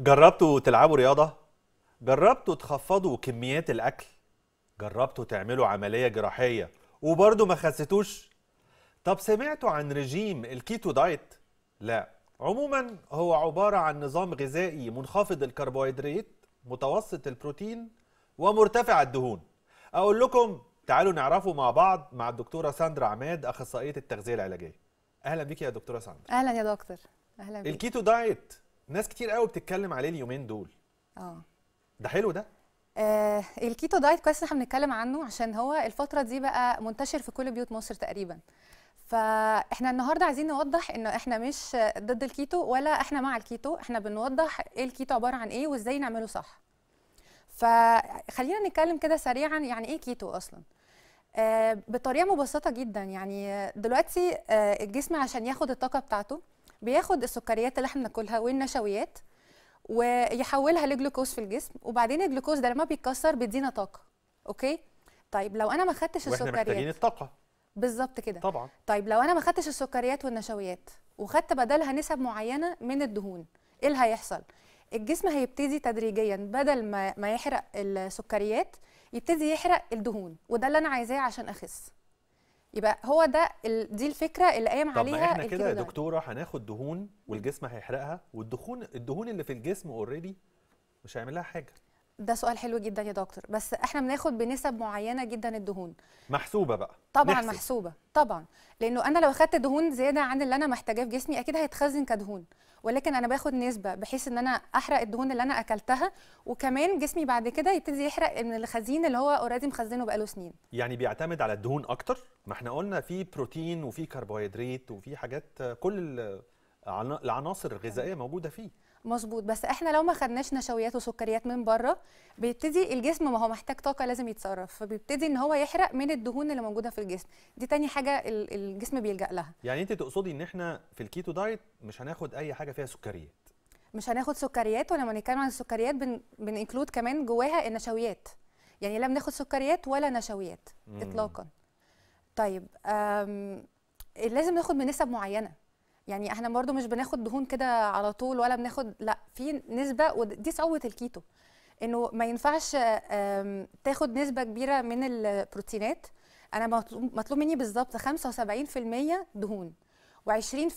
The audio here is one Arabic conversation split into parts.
جربتوا تلعبوا رياضة؟ جربتوا تخفضوا كميات الأكل؟ جربتوا تعملوا عملية جراحية وبرضه ما خستوش؟ طب سمعتوا عن رجيم الكيتو دايت؟ لا عموما هو عبارة عن نظام غذائي منخفض الكربوهيدرات متوسط البروتين ومرتفع الدهون أقول لكم تعالوا نعرفه مع بعض مع الدكتورة ساندرا عماد أخصائية التغذية العلاجية أهلا بك يا دكتورة ساندرا أهلا يا دكتور أهلا بيك. الكيتو دايت ناس كتير قوي بتتكلم عليه اليومين دول اه ده حلو ده آه الكيتو دايت كويس احنا بنتكلم عنه عشان هو الفتره دي بقى منتشر في كل بيوت مصر تقريبا فاحنا النهارده عايزين نوضح ان احنا مش ضد الكيتو ولا احنا مع الكيتو احنا بنوضح ايه الكيتو عباره عن ايه وازاي نعمله صح فخلينا نتكلم كده سريعا يعني ايه كيتو اصلا آه بطريقه مبسطه جدا يعني دلوقتي آه الجسم عشان ياخد الطاقه بتاعته بياخد السكريات اللي احنا بناكلها والنشويات ويحولها لجلوكوز في الجسم وبعدين الجلوكوز ده لما بيتكسر بيدينا طاقه اوكي طيب لو انا ما خدتش السكريات واحنا محتاجين الطاقه بالظبط كده طبعا طيب لو انا ما خدتش السكريات والنشويات وخدت بدلها نسب معينه من الدهون ايه اللي هيحصل الجسم هيبتدي تدريجيا بدل ما ما يحرق السكريات يبتدي يحرق الدهون وده اللي انا عايزاه عشان اخس يبقى هو ده ال... دي الفكره اللي قايم عليها طب ما احنا كده يا دكتوره هناخد دهون والجسم هيحرقها والدهون الدهون اللي في الجسم اوريدي مش هيعمل لها حاجه ده سؤال حلو جدا يا دكتور بس احنا بناخد بنسب معينه جدا الدهون محسوبه بقى طبعا نحسب. محسوبه طبعا لانه انا لو اخدت دهون زياده عن اللي انا محتاجاه في جسمي اكيد هيتخزن كدهون ولكن انا باخد نسبه بحيث ان انا احرق الدهون اللي انا اكلتها وكمان جسمي بعد كده يبتدي يحرق من الخزين اللي هو اوريدي مخزنه بقاله سنين يعني بيعتمد على الدهون اكتر ما احنا قلنا في بروتين وفي كربوهيدرات وفي حاجات كل العناصر الغذائيه موجوده فيه مظبوط بس احنا لو ما خدناش نشويات وسكريات من بره بيبتدي الجسم ما هو محتاج طاقه لازم يتصرف فبيبتدي ان هو يحرق من الدهون اللي موجوده في الجسم دي تاني حاجه الجسم بيلجا لها يعني انت تقصدي ان احنا في الكيتو دايت مش هناخد اي حاجه فيها سكريات مش هناخد سكريات ولما نتكلم عن السكريات بن... بنكلود كمان جواها النشويات يعني لا بناخد سكريات ولا نشويات اطلاقا طيب أم... لازم ناخد من نسب معينه يعني احنا برضو مش بناخد دهون كده على طول ولا بناخد لا في نسبه ودي صعوبه الكيتو انه ما ينفعش تاخد نسبه كبيره من البروتينات انا مطلوب مني بالظبط 75% دهون و20%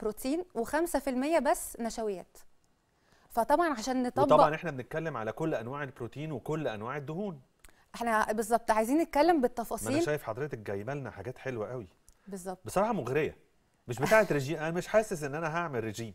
بروتين و5% بس نشويات فطبعا عشان نطبق وطبعا احنا بنتكلم على كل انواع البروتين وكل انواع الدهون احنا بالظبط عايزين نتكلم بالتفاصيل ما انا شايف حضرتك جايبه لنا حاجات حلوه قوي بالظبط بصراحه مغريه مش بتاعه ريجيم انا مش حاسس ان انا هعمل ريجيم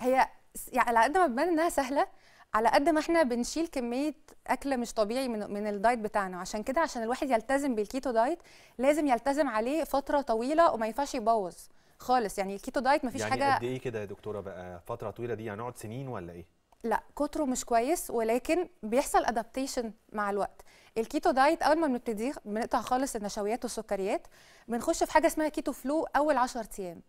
هي يعني على قد ما بتبان انها سهله على قد ما احنا بنشيل كميه اكل مش طبيعي من من الدايت بتاعنا عشان كده عشان الواحد يلتزم بالكيتو دايت لازم يلتزم عليه فتره طويله وما ينفعش يبوظ خالص يعني الكيتو دايت مفيش يعني حاجه يعني قد ايه كده يا دكتوره بقى فتره طويله دي يعني نقعد سنين ولا ايه لا كتره مش كويس ولكن بيحصل ادابتيشن مع الوقت الكيتو دايت اول ما بنبتدي بنقطع خالص النشويات والسكريات بنخش في حاجه اسمها كيتو فلو اول 10 ايام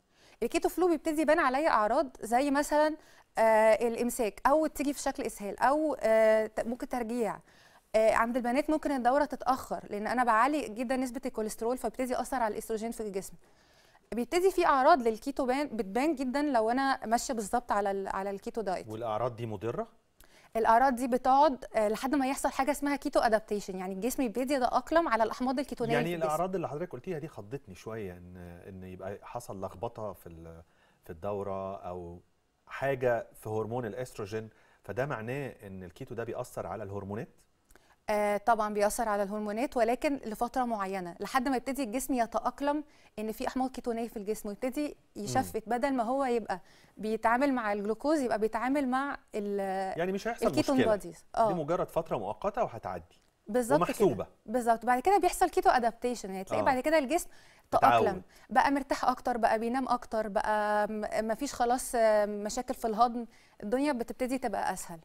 الكيتو فلو بيبتدي يبان عليا اعراض زي مثلا آه الامساك او تيجي في شكل اسهال او آه ممكن ترجيع آه عند البنات ممكن الدوره تتاخر لان انا بعلي جدا نسبه الكوليسترول فبتدي ياثر على الاستروجين في الجسم بيبتدي في اعراض للكيتو بتبان جدا لو انا ماشيه بالظبط على على الكيتو دايت والاعراض دي مضره الاعراض دي بتقعد آه، لحد ما يحصل حاجه اسمها كيتو ادابتيشن يعني الجسم بيبتدي يتاقلم على الاحماض الكيتونيه يعني الاعراض اللي حضرتك قلتيها دي خضتني شويه ان ان يبقى حصل لخبطه في في الدوره او حاجه في هرمون الاستروجين فده معناه ان الكيتو ده بيأثر على الهرمونات آه، طبعا بيأثر على الهرمونات ولكن لفتره معينه لحد ما يبتدي الجسم يتأقلم ان في احماض كيتونيه في الجسم ويبتدي يشفت بدل ما هو يبقى بيتعامل مع الجلوكوز يبقى بيتعامل مع ال يعني مش هيحصل الكيتون مشكله آه. دي مجرد فتره مؤقته وهتعدي بالظبط ومحسوبه بالظبط بعد كده بيحصل كيتو ادابتيشن يعني تلاقي آه. بعد كده الجسم تأقلم بقى مرتاح اكتر بقى بينام اكتر بقى مفيش خلاص آه، مشاكل في الهضم الدنيا بتبتدي تبقى اسهل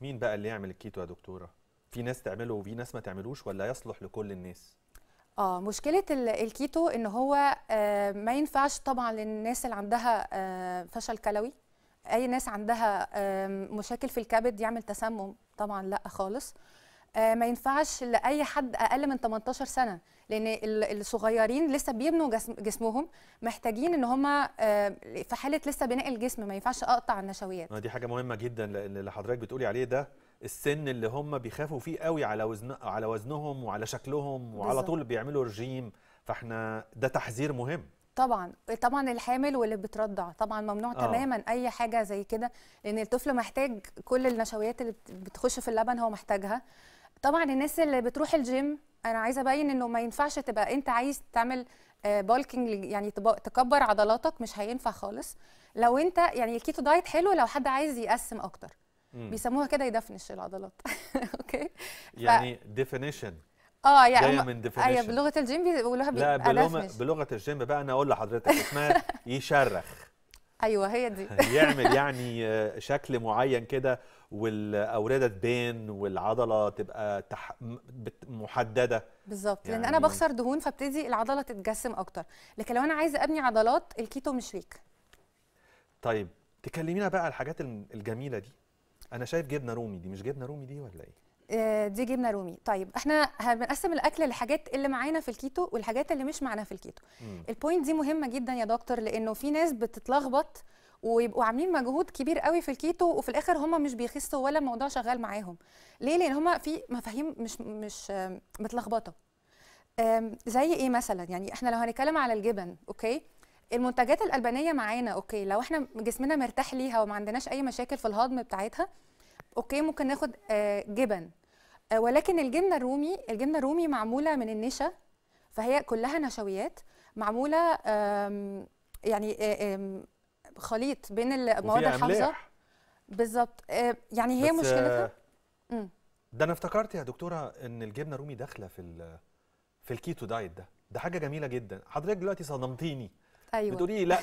مين بقى اللي يعمل الكيتو يا دكتوره في ناس تعمله وفي ناس ما تعملوش ولا يصلح لكل الناس اه مشكله الكيتو ان هو آه، ما ينفعش طبعا للناس اللي عندها آه، فشل كلوي اي ناس عندها مشاكل في الكبد يعمل تسمم طبعا لا خالص آه، ما ينفعش لاي حد اقل من 18 سنه لان الصغيرين لسه بيبنوا جسمهم محتاجين ان هم في حاله لسه بناء الجسم ما ينفعش اقطع النشويات دي حاجه مهمه جدا اللي حضرتك بتقولي عليه ده السن اللي هم بيخافوا فيه قوي على وزن على وزنهم وعلى شكلهم وعلى بالزبط. طول بيعملوا رجيم فاحنا ده تحذير مهم طبعا طبعا الحامل واللي بترضع طبعا ممنوع آه. تماما اي حاجه زي كده لان الطفل محتاج كل النشويات اللي بتخش في اللبن هو محتاجها طبعا الناس اللي بتروح الجيم انا عايزه ابين انه ما ينفعش تبقى انت عايز تعمل بولكينج آه، يعني تكبر عضلاتك مش هينفع خالص لو انت يعني الكيتو دايت حلو لو حد عايز يقسم اكتر بيسموها كده يدفنش العضلات اوكي يعني ديفينيشن اه يعني جايه من ديفينيشن ايوه بلغه الجيم بيقولوها لا بلغه, الجيم بقى انا اقول لحضرتك اسمها يشرخ ايوه هي دي يعمل يعني آه، شكل معين كده والاورده تبان والعضله تبقى تح... محدده بالظبط يعني لان انا يعني بخسر دهون فابتدي العضله تتجسم اكتر لكن لو انا عايزه ابني عضلات الكيتو مش ليك طيب تكلمينا بقى على الحاجات الجميله دي انا شايف جبنه رومي دي مش جبنه رومي دي ولا ايه آه، دي جبنه رومي طيب احنا هنقسم الاكل لحاجات اللي معانا في الكيتو والحاجات اللي مش معانا في الكيتو البوينت دي مهمه جدا يا دكتور لانه في ناس بتتلخبط ويبقوا عاملين مجهود كبير قوي في الكيتو وفي الاخر هم مش بيخسوا ولا الموضوع شغال معاهم ليه لان هم في مفاهيم مش مش متلخبطه زي ايه مثلا يعني احنا لو هنتكلم على الجبن اوكي المنتجات الالبانيه معانا اوكي لو احنا جسمنا مرتاح ليها وما عندناش اي مشاكل في الهضم بتاعتها اوكي ممكن ناخد آه، جبن آه، ولكن الجبنه الرومي الجبنه الرومي معموله من النشا فهي كلها نشويات معموله يعني آه، خليط بين المواد الحافظه بالظبط يعني هي مشكلتها ده انا افتكرت يا دكتوره ان الجبنه الرومي داخله في في الكيتو دايت ده ده حاجه جميله جدا حضرتك دلوقتي صدمتيني أيوة. بتقولي لي لا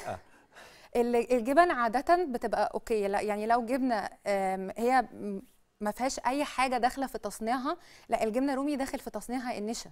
الجبن عاده بتبقى اوكي لا يعني لو جبنه هي ما فيهاش اي حاجه داخله في تصنيعها لا الجبنه الرومي داخل في تصنيعها النشا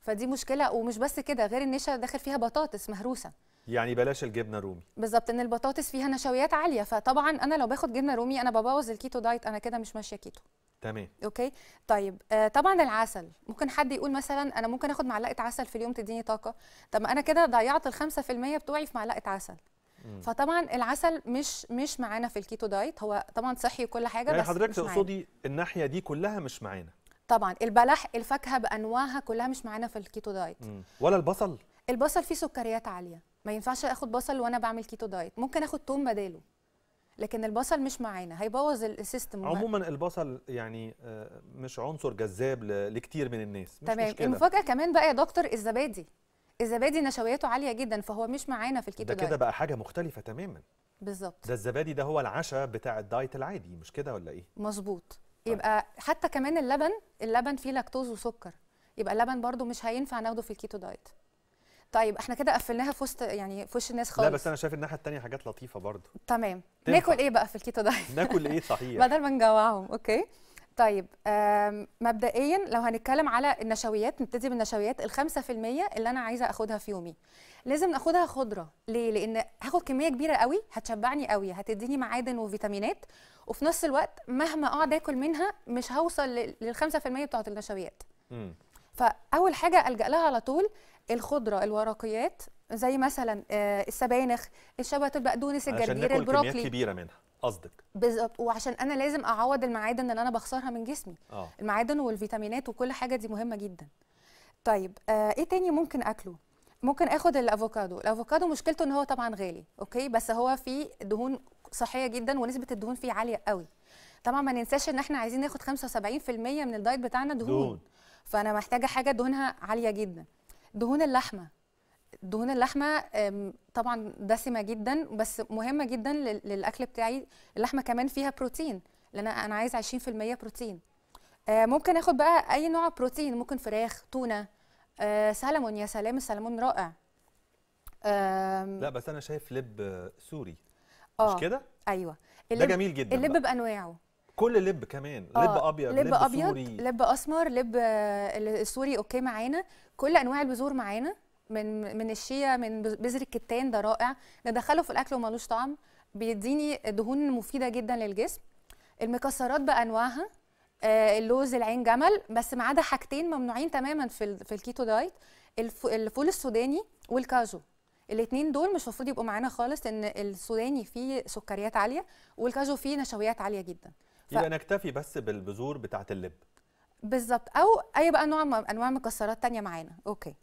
فدي مشكله ومش بس كده غير النشا داخل فيها بطاطس مهروسه يعني بلاش الجبنه الرومي بالظبط ان البطاطس فيها نشويات عاليه فطبعا انا لو باخد جبنه رومي انا ببوظ الكيتو دايت انا كده مش ماشيه كيتو تمام اوكي طيب آه طبعا العسل ممكن حد يقول مثلا انا ممكن اخد معلقه عسل في اليوم تديني طاقه طب انا كده ضيعت ال 5% بتوعي في معلقه عسل مم. فطبعا العسل مش مش معانا في الكيتو دايت هو طبعا صحي وكل حاجه يعني بس حضرتك تقصدي الناحيه دي كلها مش معانا طبعا البلح الفاكهه بانواعها كلها مش معانا في الكيتو دايت مم. ولا البصل البصل فيه سكريات عاليه ما ينفعش اخد بصل وانا بعمل كيتو دايت ممكن اخد توم بداله لكن البصل مش معانا هيبوظ السيستم عموما البصل يعني آه، مش عنصر جذاب لكتير من الناس مش تمام مشكلة. المفاجاه كمان بقى يا دكتور الزبادي الزبادي نشوياته عاليه جدا فهو مش معانا في الكيتو ده كده بقى حاجه مختلفه تماما بالظبط ده الزبادي ده هو العشاء بتاع الدايت العادي مش كده ولا ايه مظبوط طيب. يبقى حتى كمان اللبن اللبن فيه لاكتوز وسكر يبقى اللبن برضو مش هينفع ناخده في الكيتو دايت طيب احنا كده قفلناها في وسط يعني في وش الناس خالص لا بس انا شايف الناحيه الثانيه حاجات لطيفه برضه تمام تنفع. ناكل ايه بقى في الكيتو دايت ناكل ايه صحيح بدل ما نجوعهم اوكي طيب مبدئيا لو هنتكلم على النشويات نبتدي بالنشويات ال 5% اللي انا عايزه اخدها في يومي لازم اخدها خضره ليه لان هاخد كميه كبيره قوي هتشبعني قوي هتديني معادن وفيتامينات وفي نفس الوقت مهما اقعد اكل منها مش هوصل لل 5% بتوعت النشويات فاول حاجه الجا لها على طول الخضره الورقيات زي مثلا آه، السبانخ الشبت البقدونس الجرجير البروكلي كميات كبيره منها قصدك بالظبط وعشان انا لازم اعوض المعادن اللي انا بخسرها من جسمي آه. المعادن والفيتامينات وكل حاجه دي مهمه جدا طيب آه ايه تاني ممكن اكله ممكن اخد الافوكادو الافوكادو مشكلته ان هو طبعا غالي اوكي بس هو فيه دهون صحيه جدا ونسبه الدهون فيه عاليه قوي طبعا ما ننساش ان احنا عايزين ناخد 75% من الدايت بتاعنا دهون, دهون. فانا محتاجه حاجه دهونها عاليه جدا دهون اللحمه دهون اللحمه طبعا دسمه جدا بس مهمه جدا للاكل بتاعي اللحمه كمان فيها بروتين لان انا عايز 20% بروتين آه، ممكن اخد بقى اي نوع بروتين ممكن فراخ تونه آه، سلمون يا سلام السلمون رائع لا بس انا شايف لب سوري مش آه، كده ايوه اللب ده جميل جدا اللب بانواعه كل لب كمان آه لب ابيض لب, لب ابيض سوري. لب اسمر لب السوري اوكي معانا كل انواع البذور معانا من من الشيا من بذر الكتان ده رائع ندخله في الاكل ومالوش طعم بيديني دهون مفيده جدا للجسم المكسرات بانواعها آه، اللوز العين جمل بس ما عدا حاجتين ممنوعين تماما في في الكيتو دايت الفول السوداني والكاجو الاثنين دول مش المفروض يبقوا معانا خالص ان السوداني فيه سكريات عاليه والكاجو فيه نشويات عاليه جدا يبقى نكتفي بس بالبذور بتاعه اللب بالظبط او اي بقى نوع من انواع مكسرات تانية معانا اوكي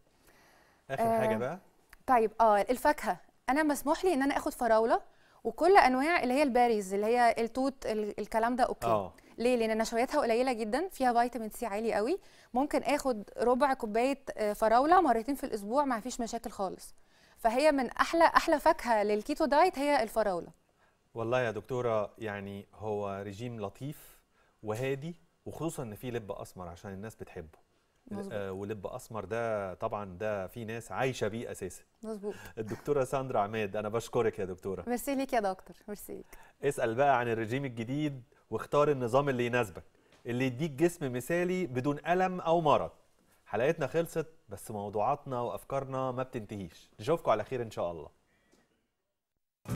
اخر آه حاجه بقى طيب اه الفاكهه انا مسموح لي ان انا اخد فراوله وكل انواع اللي هي الباريز اللي هي التوت الكلام ده اوكي أوه. ليه لان نشوياتها قليله جدا فيها فيتامين سي عالي قوي ممكن اخد ربع كوبايه آه، فراوله مرتين في الاسبوع ما فيش مشاكل خالص فهي من احلى احلى فاكهه للكيتو دايت هي الفراوله والله يا دكتوره يعني هو رجيم لطيف وهادي وخصوصا ان فيه لب اسمر عشان الناس بتحبه مزبوط. آه ولب اسمر ده طبعا ده في ناس عايشه بيه اساسا مظبوط الدكتوره ساندرا عماد انا بشكرك يا دكتوره ميرسي ليك يا دكتور ميرسي ليك اسال بقى عن الرجيم الجديد واختار النظام اللي يناسبك اللي يديك جسم مثالي بدون الم او مرض حلقتنا خلصت بس موضوعاتنا وافكارنا ما بتنتهيش نشوفكم على خير ان شاء الله